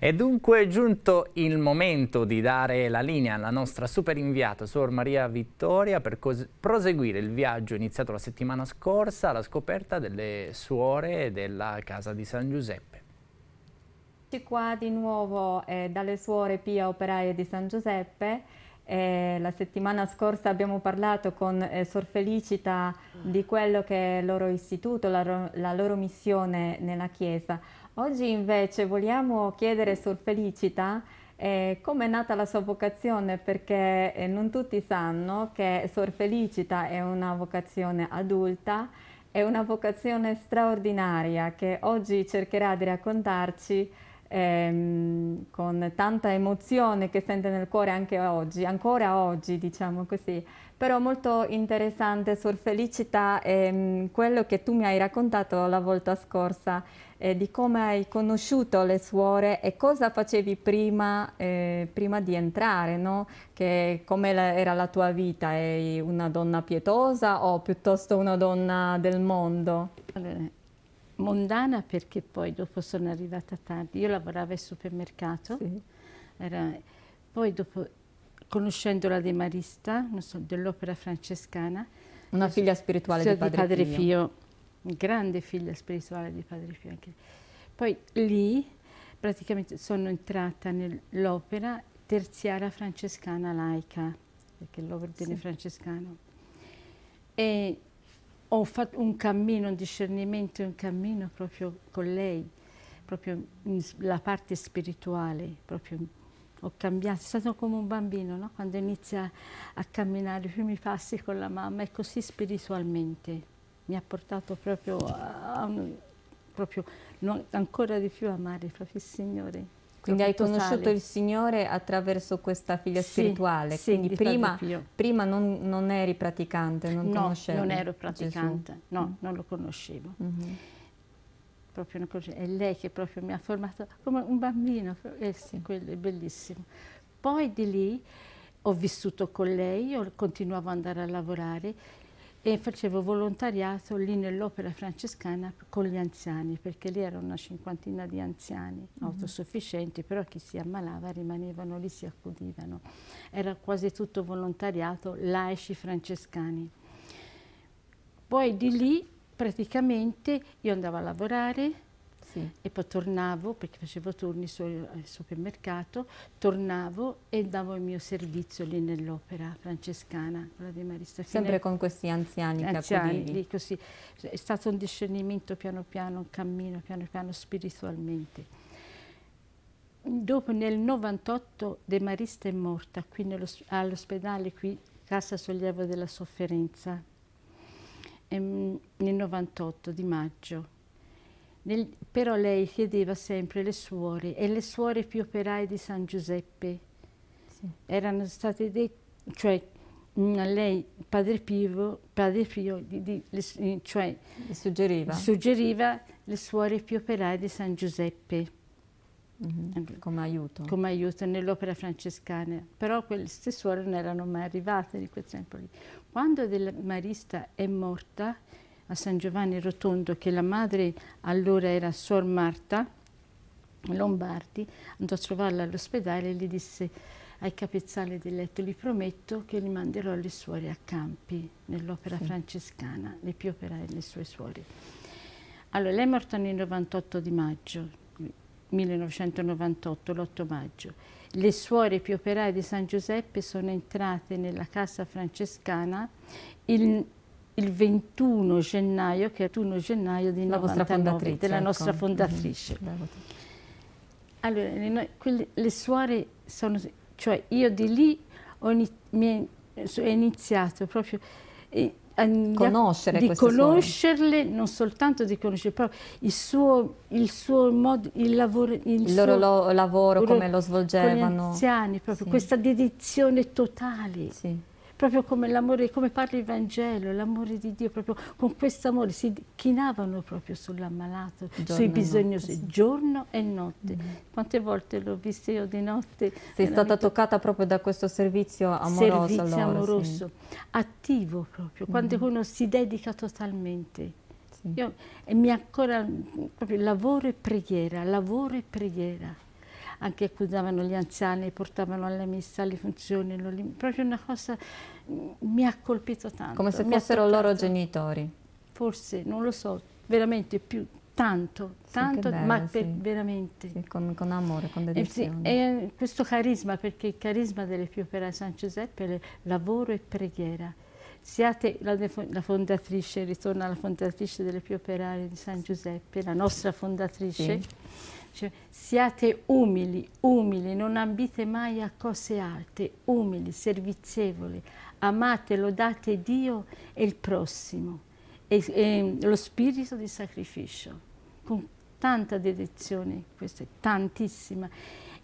È dunque giunto il momento di dare la linea alla nostra super inviata Suor Maria Vittoria per proseguire il viaggio iniziato la settimana scorsa alla scoperta delle suore della casa di San Giuseppe. Eccoci qua di nuovo eh, dalle suore Pia Operaie di San Giuseppe. Eh, la settimana scorsa abbiamo parlato con eh, Sor Felicita di quello che è il loro istituto, la, la loro missione nella Chiesa. Oggi invece vogliamo chiedere su Felicita eh, come è nata la sua vocazione perché eh, non tutti sanno che Sor Felicita è una vocazione adulta, è una vocazione straordinaria che oggi cercherà di raccontarci ehm, con tanta emozione che sente nel cuore anche oggi, ancora oggi diciamo così. Però molto interessante Sor Felicita ehm, quello che tu mi hai raccontato la volta scorsa eh, di come hai conosciuto le suore e cosa facevi prima, eh, prima di entrare, no? che, come la, era la tua vita, eri una donna pietosa o piuttosto una donna del mondo? Allora mondana perché poi dopo sono arrivata tardi. Io lavoravo al supermercato, sì. era, poi dopo conoscendo la De Marista, so, dell'opera francescana. Una figlia spirituale di padre, di padre Pio. Pio. Grande figlia spirituale di padre Pio. Anche. Poi lì praticamente sono entrata nell'opera terziaria francescana laica, perché l'ordine sì. francescano. E ho fatto un cammino, un discernimento, un cammino proprio con lei, proprio la parte spirituale, proprio ho cambiato, è stato come un bambino, no? quando inizia a camminare i primi passi con la mamma, e così spiritualmente, mi ha portato proprio, a, un, proprio no, ancora di più a amare proprio il Signore. Quindi hai conosciuto sale. il Signore attraverso questa figlia sì, spirituale, sì, quindi prima, prima non, non, eri praticante, non no, conoscevi non ero praticante, Gesù. no, mm. non lo conoscevo. Mm -hmm. Proprio non È lei che proprio mi ha formato come un bambino, eh, sì. quello è bellissimo. Poi di lì ho vissuto con lei, io continuavo ad andare a lavorare e facevo volontariato lì nell'opera francescana con gli anziani, perché lì erano una cinquantina di anziani mm -hmm. autosufficienti, però chi si ammalava rimanevano lì, si accudivano. Era quasi tutto volontariato, laici francescani. Poi di lì praticamente io andavo a lavorare, sì. e poi tornavo perché facevo turni al supermercato, tornavo e davo il mio servizio lì nell'opera francescana, quella di Marista. Sempre con questi anziani, anziani lì così. È stato un discernimento piano piano, un cammino piano piano spiritualmente. Dopo nel 98 De Marista è morta qui all'ospedale, qui Casa Sollievo della Sofferenza, e, ehm, nel 98 di maggio nel, però lei chiedeva sempre le suore e le suore più operai di San Giuseppe. Sì. Erano state dette, cioè mm, lei, Padre Pio, padre Pio di, di, le, eh, cioè, suggeriva. suggeriva. le suore più operai di San Giuseppe. Mm -hmm. Come aiuto. Come aiuto nell'opera francescana. Però queste suore non erano mai arrivate di quel tempo lì. Quando della Marista è morta, a San Giovanni Rotondo che la madre allora era Sor Marta Lombardi, andò a trovarla all'ospedale e gli disse ai capezzali del letto gli prometto che li manderò alle suore a Campi nell'opera sì. francescana, le più operaie le sue suore. Allora, lei è morta nel 98 di maggio, 1998, l'8 maggio. Le suore più operai di San Giuseppe sono entrate nella casa francescana il il 21 gennaio, che è il 21 gennaio di 99, della ecco. nostra fondatrice. Mm -hmm. Allora, noi, quelle, le suore sono, cioè io di lì ho mi è, so, è iniziato proprio... Eh, a Conoscere di conoscerle, suore. non soltanto di conoscere, però il suo, il suo modo, il lavoro, il, il suo, loro lavoro, come lo svolgevano. Con gli anziani, proprio sì. questa dedizione totale. Sì proprio come l'amore, come parla il Vangelo, l'amore di Dio, proprio con questo amore si chinavano proprio sull'ammalato, sui bisognosi, notte, sì. giorno e notte. Mm. Quante volte l'ho vista io di notte. Sei stata toccata proprio da questo servizio amoroso. Servizio allora, amoroso, sì. attivo proprio, quando mm. uno si dedica totalmente. Sì. Io, e mi ancora proprio lavoro e preghiera, lavoro e preghiera anche accudavano gli anziani, portavano alla messa, alle funzioni, proprio una cosa mm, mi ha colpito tanto. Come se fossero loro genitori. Forse, non lo so, veramente più tanto, tanto, sì, bello, ma per, sì. veramente. Sì, con, con, amore, con eh, dedizione. E, eh, questo carisma, perché il carisma delle più operai San Giuseppe è lavoro e preghiera. Siate la, la, fondatrice, ritorna la fondatrice delle più operaie di San Giuseppe, la nostra fondatrice. Sì. Cioè, siate umili, umili, non ambite mai a cose alte, umili, servizievoli, amate, lodate Dio e il prossimo, e, e lo spirito di sacrificio, con tanta dedizione, questa è tantissima.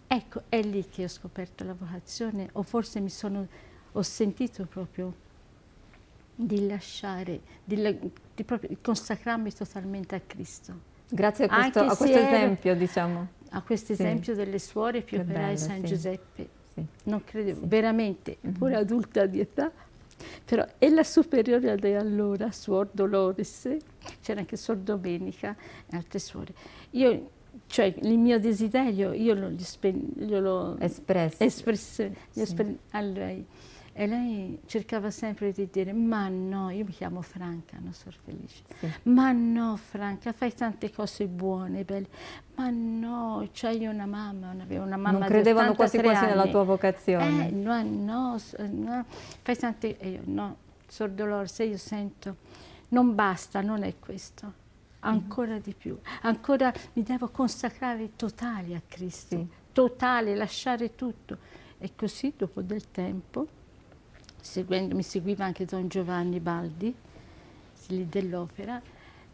Ecco, è lì che ho scoperto la vocazione, o forse mi sono, ho sentito proprio di lasciare, di, di, proprio, di consacrarmi totalmente a Cristo. Grazie a questo, a questo esempio, era, diciamo. A questo esempio sì. delle suore più operai San sì. Giuseppe. Sì. Non credevo, veramente, mm -hmm. pure adulta di età, però è la superiore di allora, Suor Dolores, c'era anche Suor Domenica e altre suore. Io, cioè, il mio desiderio, io l'ho io espresso, espresso sì. a lei. E lei cercava sempre di dire, ma no, io mi chiamo Franca, non sono felice. Sì. Ma no, Franca, fai tante cose buone, belle. Ma no, c'hai cioè una mamma, una mamma Non credevano quasi quasi anni. nella tua vocazione. Eh, no, no, no, fai tante... E io, no, sor dolore, se io sento, non basta, non è questo. Ancora di più. Ancora mi devo consacrare totale a Cristo. Sì. Totale, lasciare tutto. E così, dopo del tempo seguendo, mi seguiva anche Don Giovanni Baldi dell'opera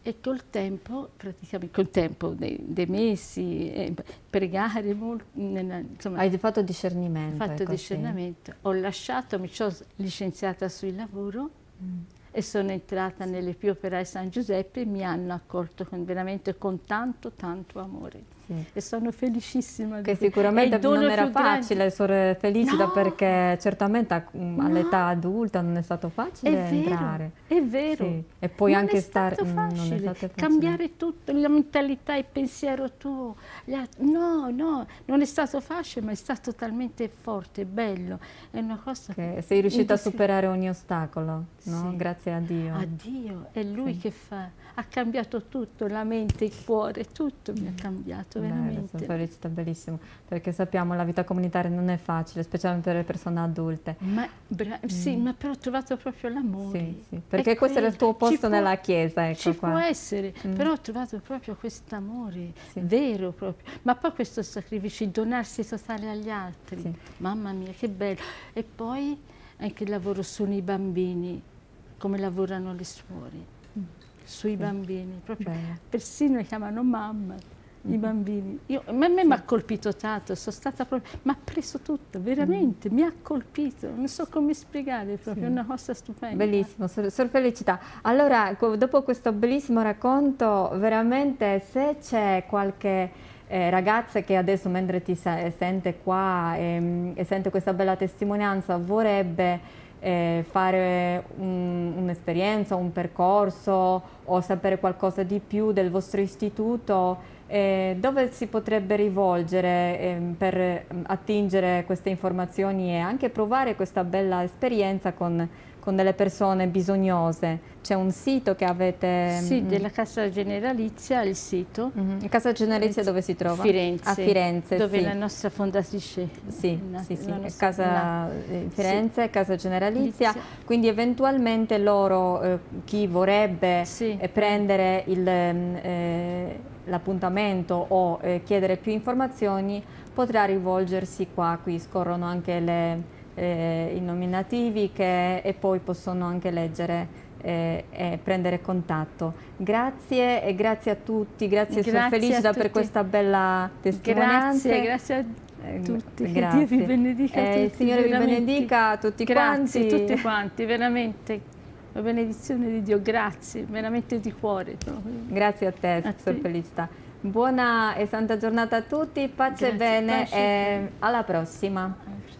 e col tempo, praticamente col tempo dei, dei mesi, eh, pregare molto, insomma, Hai fatto discernimento. Ho Fatto ecco discernimento. Sì. Ho lasciato, mi sono licenziata sul lavoro mm. e sono entrata nelle più operai San Giuseppe e mi hanno accolto con, veramente con tanto, tanto amore mm. e sono felicissima. Che sicuramente non era facile essere felici no. perché certamente a, mm, no. all'età adulta non è stato facile è entrare. È vero. Sì. E poi non anche stare... Mm, facile. Mh, Cambiare tutto, la mentalità, il pensiero tuo. La, no, no, non è stato facile ma è stato talmente forte, bello. È una cosa... Che sei riuscita a superare ogni ostacolo, no? sì. grazie a Dio. A Dio, è Lui sì. che fa. Ha cambiato tutto, la mente, il cuore, tutto mm. mi ha mm. cambiato bello, veramente. Sono felicita, bellissimo, perché sappiamo che la vita comunitaria non è facile, specialmente per le persone adulte. Ma, mm. sì, ma però ho trovato proprio l'amore. Sì, sì, perché è questo quello. era il tuo posto nella Chiesa, ecco Ci qua. può essere, mm. però ho trovato proprio quest'amore, sì. vero proprio. Ma poi questo sacrificio, donarsi totale agli altri. Sì. Mamma mia, che bello. E poi anche il lavoro sui bambini, come lavorano le suore, mm. sui bambini, proprio Beh. persino chiamano mamma i mm-hmm. bambini. Io, a me mi ha colpito tanto, sono stata proprio, ma ha preso tutto, veramente, mm. mi ha colpito, non so come spiegare, è proprio sì. una cosa stupenda. Bellissimo, sor, sor felicità. Allora, dopo questo bellissimo racconto, veramente se c'è qualche... Eh, ragazza che adesso mentre ti sente qua ehm, e sente questa bella testimonianza vorrebbe eh, fare un'esperienza, un percorso o sapere qualcosa di più del vostro istituto, eh, dove si potrebbe rivolgere eh, per ehm, attingere queste informazioni e anche provare questa bella esperienza con con delle persone bisognose. C'è un sito che avete... Sì, mm, della Casa Generalizia, il sito. Mm -hmm. Cassa Generalizia dove si trova? Firenze. A Firenze, Dove sì. la nostra fondatrice. Sì, una, sì, sì. Casa eh, Firenze, sì. Casa Generalizia. Quindi eventualmente loro, eh, chi vorrebbe sì. eh, prendere eh, l'appuntamento o eh, chiedere più informazioni, potrà rivolgersi qua, qui scorrono anche le eh, i nominativi che, e poi possono anche leggere e, eh, e prendere contatto. Grazie e grazie a tutti, grazie, grazie Sor Felicita per questa bella testimonianza. Grazie, grazie a tutti, grazie. Eh, Dio vi benedica. Eh, tutti, Signore veramente. vi benedica a tutti grazie, quanti. tutti quanti, veramente la benedizione di Dio, grazie, veramente di cuore. Grazie a te, a Felicita. Buona e santa giornata a tutti, pace grazie, bene pace e bene. alla prossima.